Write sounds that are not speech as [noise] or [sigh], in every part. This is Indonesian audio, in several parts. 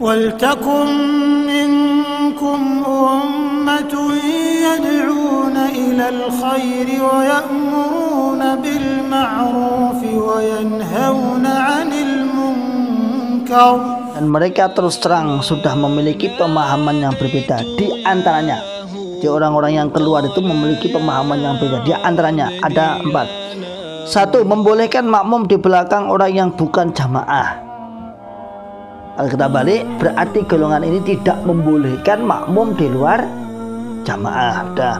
ولتكن منكم أمة يدعون إلى الخير ويأمرون بالمعروف وينهون عن المنكر dan mereka terus terang sudah memiliki pemahaman yang berbeda di antaranya di orang-orang yang keluar itu memiliki pemahaman yang berbeda di antaranya ada empat satu membolehkan makmum di belakang orang yang bukan jamaah kalau kita balik berarti golongan ini tidak membolehkan makmum di luar jamaah dah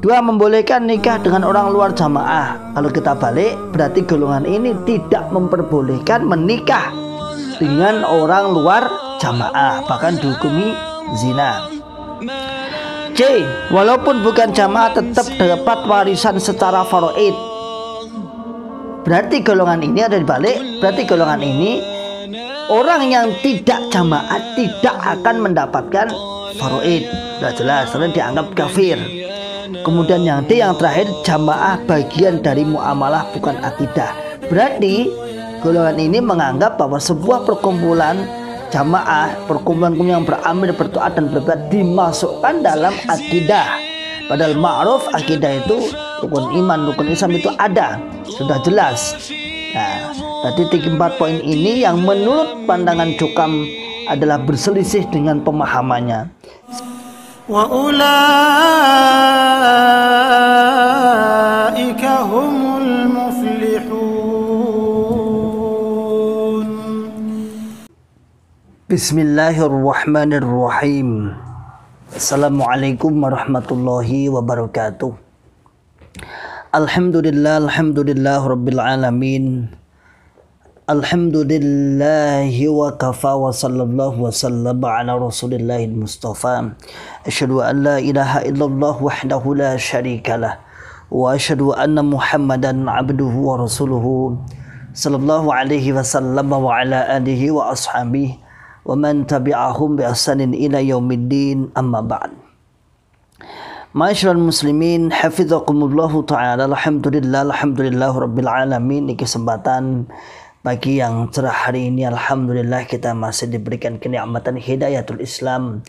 dua membolehkan nikah dengan orang luar jamaah kalau kita balik berarti golongan ini tidak memperbolehkan menikah dengan orang luar jamaah bahkan dihukumi zina C walaupun bukan jamaah tetap dapat warisan secara faraid berarti golongan ini ada di balik berarti golongan ini orang yang tidak jamaat tidak akan mendapatkan faroid sudah jelas karena dianggap kafir kemudian yang D yang terakhir jamaah bagian dari muamalah bukan akidah berarti golongan ini menganggap bahwa sebuah perkumpulan jamaah perkumpulan yang beramal berdoa dan berbuat dimasukkan dalam akidah padahal ma'ruf akidah itu rukun iman rukun islam itu ada sudah jelas Nah, titik empat poin ini yang menurut pandangan Cukam adalah berselisih dengan pemahamannya. Bismillahirrahmanirrahim. Assalamualaikum warahmatullahi wabarakatuh. الحمد لله الحمد لله رب العالمين الحمد لله وكفى وصلى الله وسلم على رسول الله المصطفى أشهد أن لا إله إلا الله وحده لا شريك له وأشهد أن محمدا عبده ورسوله صلى الله عليه وسلم وعلى آله وأصحابه ومن تبعهم باحسان إلى يوم الدين أما بعد Masyarul muslimin hafizakumullah ta'ala Alhamdulillah Alhamdulillah Rabbil Alamin Di kesempatan bagi yang cerah hari ini Alhamdulillah kita masih diberikan kenikmatan hidayatul Islam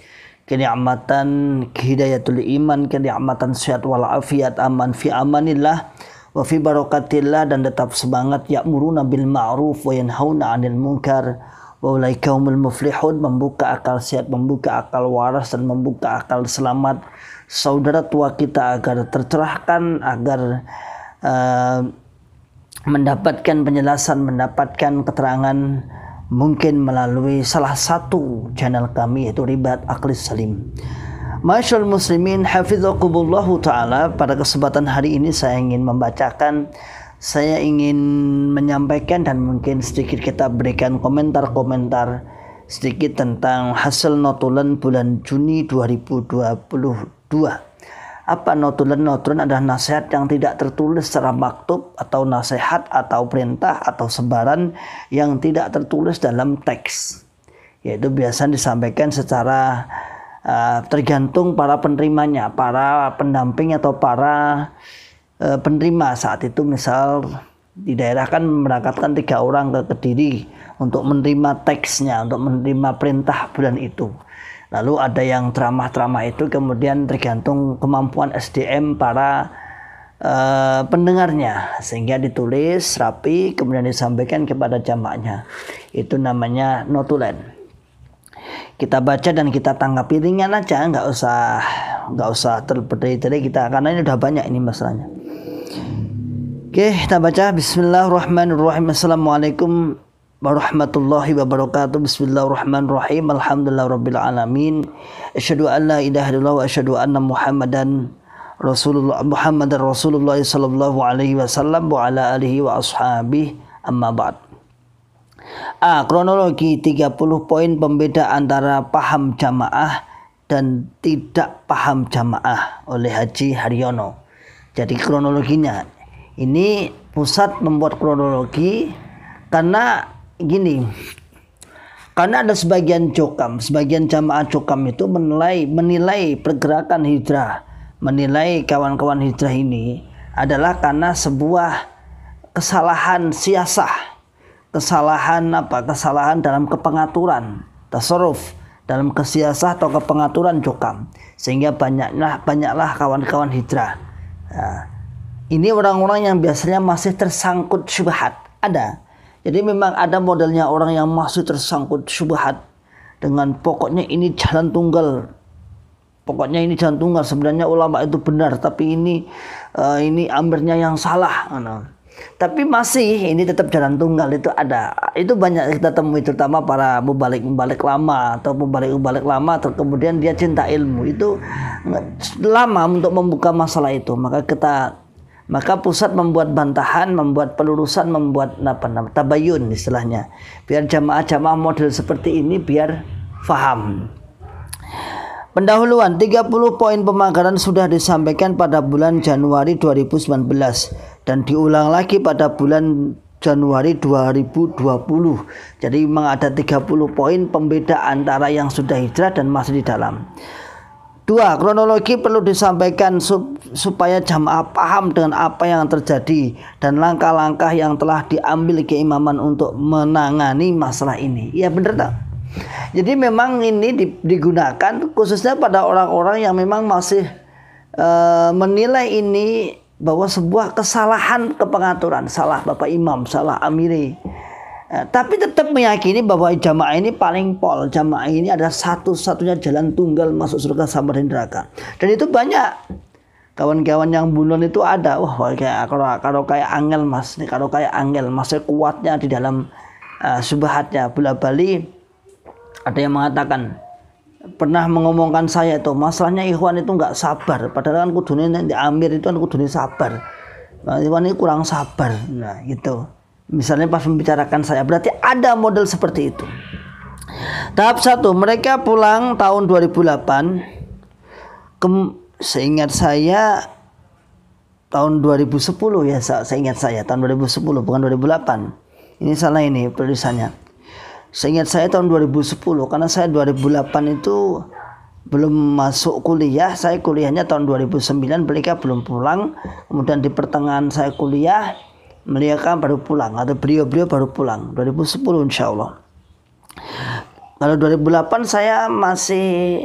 Kenikmatan hidayatul iman Kenikmatan sehat wal afiat aman fi amanillah Wa fi barakatillah dan tetap semangat Ya'muruna bil ma'ruf wa yanhauna anil munkar Wa humul muflihun membuka akal sehat, membuka akal waras dan membuka akal selamat saudara tua kita agar tercerahkan, agar uh, mendapatkan penjelasan, mendapatkan keterangan mungkin melalui salah satu channel kami yaitu Ribat Akli Salim. Masyaul muslimin hafizakumullahu taala pada kesempatan hari ini saya ingin membacakan saya ingin menyampaikan dan mungkin sedikit kita berikan komentar-komentar sedikit tentang hasil notulen bulan Juni 2022 Dua, apa notulen notulen adalah nasihat yang tidak tertulis secara maktub atau nasihat atau perintah atau sebaran yang tidak tertulis dalam teks yaitu biasanya disampaikan secara uh, tergantung para penerimanya para pendamping atau para uh, penerima saat itu misal di daerah kan memberangkatkan tiga orang ke kediri untuk menerima teksnya untuk menerima perintah bulan itu Lalu ada yang teramah-teramah itu kemudian tergantung kemampuan SDM para uh, pendengarnya sehingga ditulis rapi kemudian disampaikan kepada jamaknya. Itu namanya notulen. Kita baca dan kita tanggapi ringan aja, nggak usah nggak usah terbeda kita karena ini udah banyak ini masalahnya. Oke, kita baca Bismillahirrahmanirrahim. Assalamualaikum warahmatullahi wabarakatuh Bismillahirrahmanirrahim Alhamdulillah Rabbil Alamin Asyadu an la ilaha illallah wa asyadu anna muhammadan Rasulullah Muhammadan Rasulullah sallallahu alaihi wasallam wa ala alihi wa ashabihi amma ba'd A. Ah, kronologi 30 poin pembeda antara paham jamaah dan tidak paham jamaah oleh Haji Haryono Jadi kronologinya ini pusat membuat kronologi karena gini karena ada sebagian cokam, sebagian jamaah cokam itu menilai menilai pergerakan hijrah, menilai kawan-kawan hijrah ini adalah karena sebuah kesalahan siasah, kesalahan apa? Kesalahan dalam kepengaturan, tasarruf dalam kesiasah atau kepengaturan cokam, sehingga banyaklah banyaklah kawan-kawan hijrah. Nah, ini orang-orang yang biasanya masih tersangkut syubhat, ada jadi memang ada modelnya orang yang masih tersangkut syubhat dengan pokoknya ini jalan tunggal. Pokoknya ini jalan tunggal. Sebenarnya ulama itu benar, tapi ini uh, ini amirnya yang salah. Tapi masih ini tetap jalan tunggal itu ada. Itu banyak kita temui terutama para mubalik-mubalik lama atau mubalik-mubalik lama atau kemudian dia cinta ilmu. Itu lama untuk membuka masalah itu. Maka kita maka pusat membuat bantahan, membuat pelurusan, membuat apa namanya tabayun istilahnya. Biar jamaah-jamaah model seperti ini biar faham. Pendahuluan 30 poin pemangkaran sudah disampaikan pada bulan Januari 2019 dan diulang lagi pada bulan Januari 2020. Jadi memang ada 30 poin pembeda antara yang sudah hijrah dan masih di dalam. Dua, kronologi perlu disampaikan sup, supaya jamaah paham dengan apa yang terjadi dan langkah-langkah yang telah diambil keimaman untuk menangani masalah ini. Iya benar tak? Jadi memang ini digunakan khususnya pada orang-orang yang memang masih e, menilai ini bahwa sebuah kesalahan kepengaturan, salah Bapak Imam, salah Amiri, Eh, tapi tetap meyakini bahwa jamaah ini paling pol. Jamaah ini adalah satu-satunya jalan tunggal masuk surga sama dari neraka. Dan itu banyak kawan-kawan yang bunuh itu ada. Wah, kayak kalau kalau kayak angel mas, nih kalau kayak angel mas kuatnya di dalam uh, subhatnya. Bola Bali ada yang mengatakan pernah mengomongkan saya itu masalahnya Ikhwan itu nggak sabar. Padahal kan kudunya di Amir itu kan kudunya sabar. Nah, Ikhwan ini kurang sabar. Nah, gitu. Misalnya pas membicarakan saya, berarti ada model seperti itu. Tahap satu, mereka pulang tahun 2008. Kem, seingat saya tahun 2010 ya, seingat saya tahun 2010 bukan 2008. Ini salah ini perusahaannya. Seingat saya tahun 2010 karena saya 2008 itu belum masuk kuliah, saya kuliahnya tahun 2009, mereka belum pulang. Kemudian di pertengahan saya kuliah, mereka baru pulang atau beliau-beliau baru pulang 2010 insya Allah kalau 2008 saya masih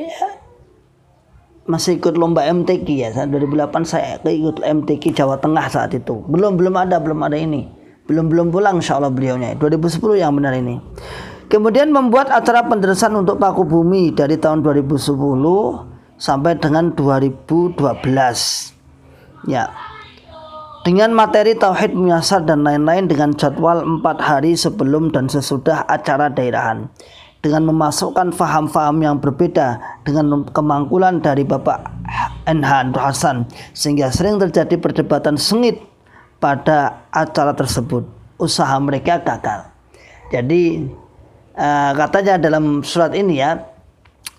masih ikut lomba MTQ ya 2008 saya ikut MTQ Jawa Tengah saat itu belum belum ada belum ada ini belum belum pulang insya Allah beliaunya 2010 yang benar ini kemudian membuat acara penderesan untuk paku bumi dari tahun 2010 sampai dengan 2012 ya dengan materi tauhid menyasar dan lain-lain dengan jadwal empat hari sebelum dan sesudah acara daerahan dengan memasukkan faham-faham yang berbeda dengan kemangkulan dari Bapak NH Hasan sehingga sering terjadi perdebatan sengit pada acara tersebut usaha mereka gagal jadi eh, katanya dalam surat ini ya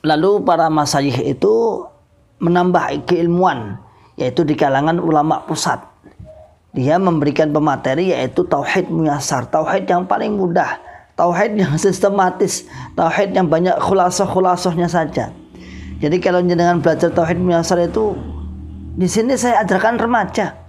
lalu para masayih itu menambah keilmuan yaitu di kalangan ulama pusat dia memberikan pemateri yaitu tauhid muyasar, tauhid yang paling mudah, tauhid yang [laughs] sistematis, tauhid yang banyak kulasoh kulasohnya saja. Jadi kalau dengan belajar tauhid muyasar itu di sini saya ajarkan remaja.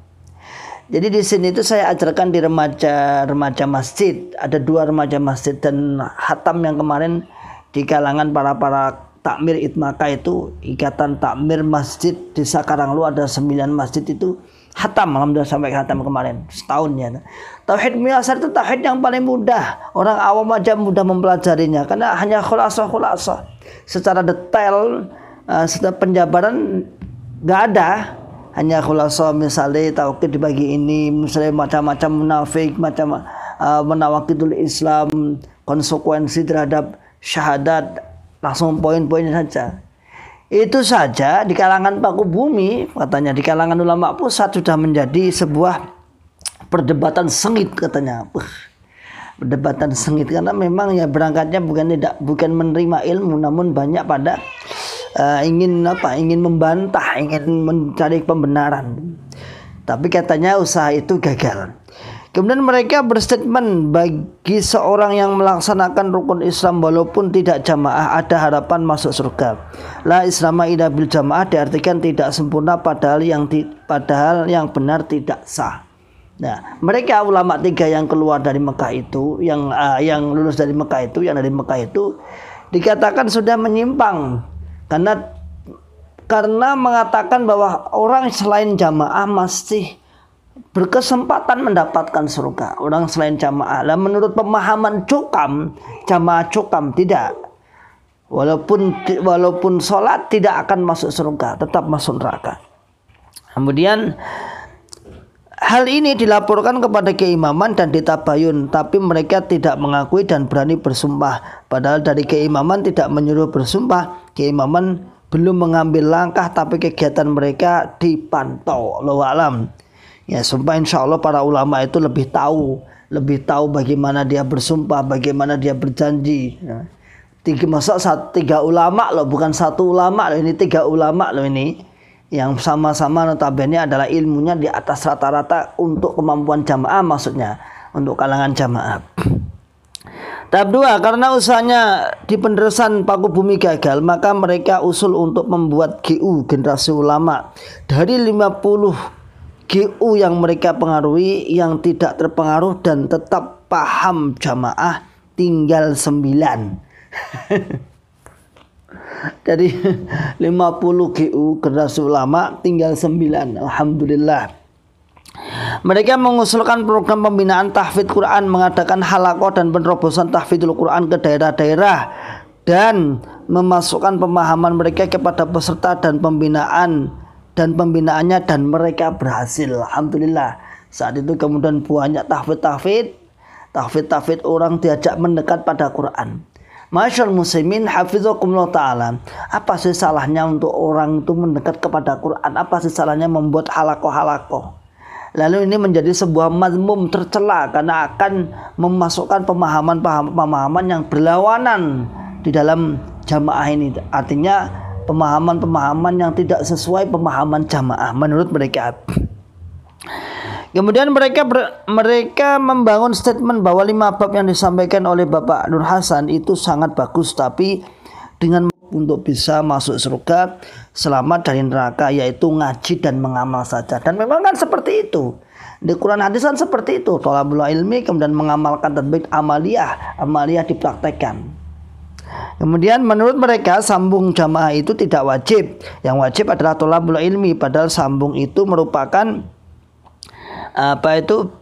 Jadi di sini itu saya ajarkan di remaja remaja masjid. Ada dua remaja masjid dan hatam yang kemarin di kalangan para para takmir itmaka itu ikatan takmir masjid di sekarang lu ada sembilan masjid itu hatam alhamdulillah sampai hatam kemarin setahunnya tauhid muyasar itu tauhid yang paling mudah orang awam aja mudah mempelajarinya karena hanya khulasah khulasah secara detail uh, penjabaran nggak ada hanya khulasah misalnya tauhid dibagi ini misalnya macam-macam munafik macam uh, eh, menawakitul Islam konsekuensi terhadap syahadat langsung poin-poinnya saja itu saja di kalangan Paku Bumi, katanya di kalangan ulama pusat sudah menjadi sebuah perdebatan sengit katanya. Uh, perdebatan sengit karena memang ya berangkatnya bukan tidak bukan menerima ilmu namun banyak pada uh, ingin apa? ingin membantah, ingin mencari pembenaran. Tapi katanya usaha itu gagal. Kemudian mereka berstatement bagi seorang yang melaksanakan rukun Islam walaupun tidak jamaah ada harapan masuk surga. La islama ida bil jamaah diartikan tidak sempurna padahal yang di, padahal yang benar tidak sah. Nah, mereka ulama tiga yang keluar dari Mekah itu, yang uh, yang lulus dari Mekah itu, yang dari Mekah itu dikatakan sudah menyimpang karena karena mengatakan bahwa orang selain jamaah masih berkesempatan mendapatkan surga. Orang selain jamaah. Lah menurut pemahaman cukam, jamaah cukam tidak. Walaupun walaupun sholat tidak akan masuk surga, tetap masuk neraka. Kemudian Hal ini dilaporkan kepada keimaman dan ditabayun, tapi mereka tidak mengakui dan berani bersumpah. Padahal dari keimaman tidak menyuruh bersumpah, keimaman belum mengambil langkah, tapi kegiatan mereka dipantau. Loh alam. Ya, sumpah insya Allah para ulama itu lebih tahu, lebih tahu bagaimana dia bersumpah, bagaimana dia berjanji. Ya. Tiga masa satu, tiga ulama loh, bukan satu ulama loh ini tiga ulama loh ini yang sama-sama notabene adalah ilmunya di atas rata-rata untuk kemampuan jamaah maksudnya untuk kalangan jamaah. [clears throat] Tahap dua, karena usahanya di penderesan paku bumi gagal, maka mereka usul untuk membuat GU, generasi ulama, dari 50 GU yang mereka pengaruhi yang tidak terpengaruh dan tetap paham jamaah tinggal 9 [laughs] jadi 50 [laughs] GU generasi ulama tinggal 9 Alhamdulillah mereka mengusulkan program pembinaan tahfidz Quran mengadakan halakoh dan penerobosan tahfidzul Quran ke daerah-daerah dan memasukkan pemahaman mereka kepada peserta dan pembinaan dan pembinaannya dan mereka berhasil Alhamdulillah saat itu kemudian banyak tahfid-tahfid tahfid-tahfid orang diajak mendekat pada Quran Masyal muslimin hafizhukumullah ta'ala Apa sih salahnya untuk orang itu mendekat kepada Quran Apa sih salahnya membuat halako-halako? Lalu ini menjadi sebuah mazmum tercela karena akan memasukkan pemahaman-pemahaman yang berlawanan di dalam jamaah ini. Artinya pemahaman-pemahaman yang tidak sesuai pemahaman jamaah menurut mereka. Kemudian mereka ber, mereka membangun statement bahwa lima bab yang disampaikan oleh Bapak Nur Hasan itu sangat bagus tapi dengan untuk bisa masuk surga selamat dari neraka yaitu ngaji dan mengamal saja dan memang kan seperti itu di Quran hadisan seperti itu tolabul ilmi kemudian mengamalkan dan baik amaliyah amaliyah dipraktekkan Kemudian menurut mereka sambung jamaah itu tidak wajib. Yang wajib adalah tolabul ilmi padahal sambung itu merupakan apa itu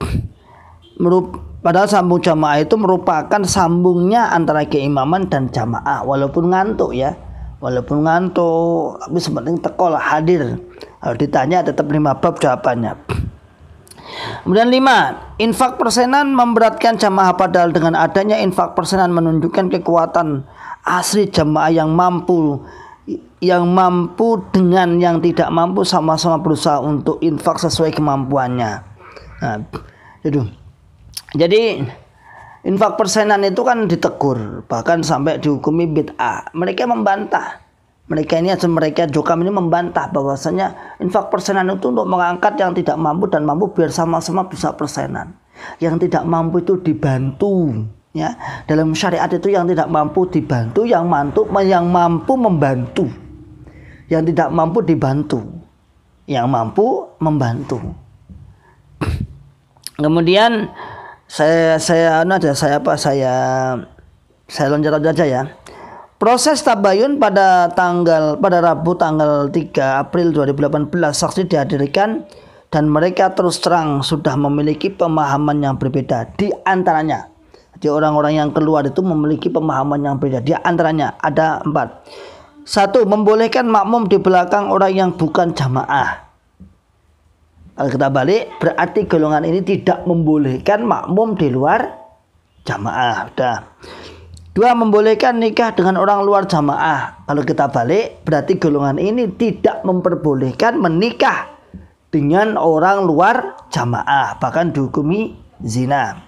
merup, padahal sambung jamaah itu merupakan sambungnya antara keimaman dan jamaah walaupun ngantuk ya. Walaupun ngantuk tapi sebenarnya tekol hadir. Kalau ditanya tetap lima bab jawabannya. Kemudian lima, infak persenan memberatkan jamaah padahal dengan adanya infak persenan menunjukkan kekuatan asli jamaah yang mampu yang mampu dengan yang tidak mampu sama-sama berusaha untuk infak sesuai kemampuannya. Nah, itu. Jadi infak persenan itu kan ditegur bahkan sampai dihukumi bid'ah. Mereka membantah mereka ini atau mereka Jokam ini membantah bahwasanya infak persenan itu untuk mengangkat yang tidak mampu dan mampu biar sama-sama bisa persenan. Yang tidak mampu itu dibantu ya. Dalam syariat itu yang tidak mampu dibantu, yang mantu yang mampu membantu. Yang tidak mampu dibantu. Yang mampu membantu. Kemudian saya saya anu saya apa saya saya loncat aja ya Proses tabayun pada tanggal pada Rabu tanggal 3 April 2018 saksi dihadirkan dan mereka terus terang sudah memiliki pemahaman yang berbeda di antaranya. Jadi orang-orang yang keluar itu memiliki pemahaman yang berbeda di antaranya ada empat. Satu, membolehkan makmum di belakang orang yang bukan jamaah. Kalau kita balik, berarti golongan ini tidak membolehkan makmum di luar jamaah. Sudah. Dua membolehkan nikah dengan orang luar jamaah. Kalau kita balik, berarti golongan ini tidak memperbolehkan menikah dengan orang luar jamaah, bahkan dihukumi zina.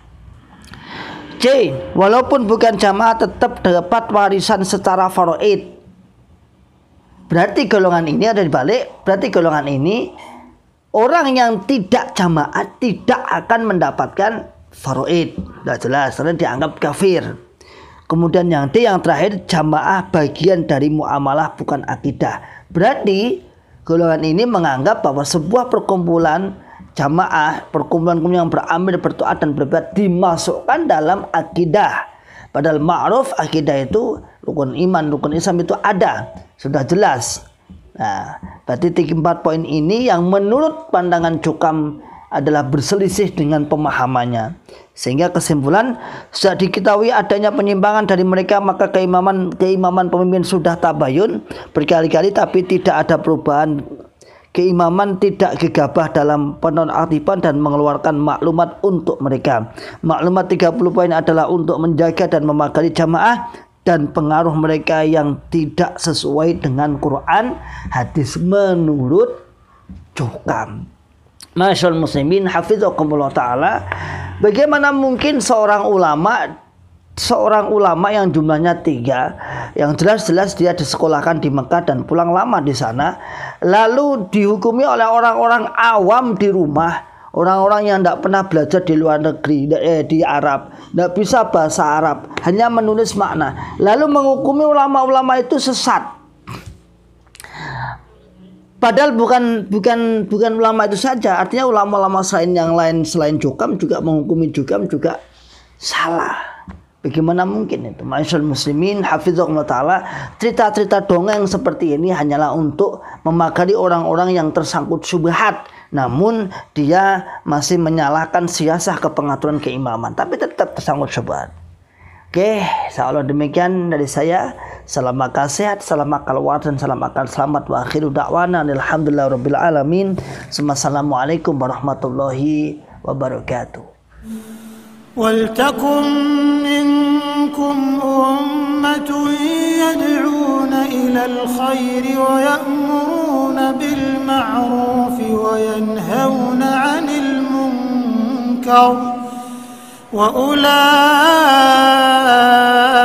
C. Walaupun bukan jamaah tetap dapat warisan secara faraid. Berarti golongan ini ada di balik, berarti golongan ini orang yang tidak jamaah tidak akan mendapatkan faraid. Tidak jelas, karena dianggap kafir. Kemudian yang D yang terakhir jamaah bagian dari muamalah bukan akidah. Berarti golongan ini menganggap bahwa sebuah perkumpulan jamaah, perkumpulan kumpulan yang beramil, berdoa dan berbuat dimasukkan dalam akidah. Padahal ma'ruf akidah itu rukun iman, rukun Islam itu ada. Sudah jelas. Nah, berarti tiga empat poin ini yang menurut pandangan Cukam adalah berselisih dengan pemahamannya. Sehingga kesimpulan sudah diketahui adanya penyimpangan dari mereka maka keimaman keimaman pemimpin sudah tabayun berkali-kali tapi tidak ada perubahan keimaman tidak gegabah dalam penonaktifan dan mengeluarkan maklumat untuk mereka. Maklumat 30 poin adalah untuk menjaga dan memagari jamaah dan pengaruh mereka yang tidak sesuai dengan Quran hadis menurut Jokam. Masyaul muslimin hafizakumullah ta'ala Bagaimana mungkin seorang ulama Seorang ulama yang jumlahnya tiga Yang jelas-jelas dia disekolahkan di Mekah dan pulang lama di sana Lalu dihukumi oleh orang-orang awam di rumah Orang-orang yang tidak pernah belajar di luar negeri, eh, di Arab, tidak bisa bahasa Arab, hanya menulis makna. Lalu menghukumi ulama-ulama itu sesat Padahal bukan bukan bukan ulama itu saja, artinya ulama-ulama selain yang lain selain Jokam juga menghukumi Jokam juga salah. Bagaimana mungkin itu? Masyarakat muslimin, hafizahullah ta'ala, cerita-cerita dongeng seperti ini hanyalah untuk memakali orang-orang yang tersangkut subhat. Namun dia masih menyalahkan siasah kepengaturan keimaman, tapi tetap tersangkut subhat. Oke, insya demikian dari saya. Salam akal sehat, salam akal waras, dan salam akal selamat. Wa akhiru da'wana alhamdulillah rabbil alamin. Assalamualaikum warahmatullahi wabarakatuh. ولتكن منكم أمة يدعون إلى الخير ويأمرون بالمعروف وينهون عن المنكر وأولئك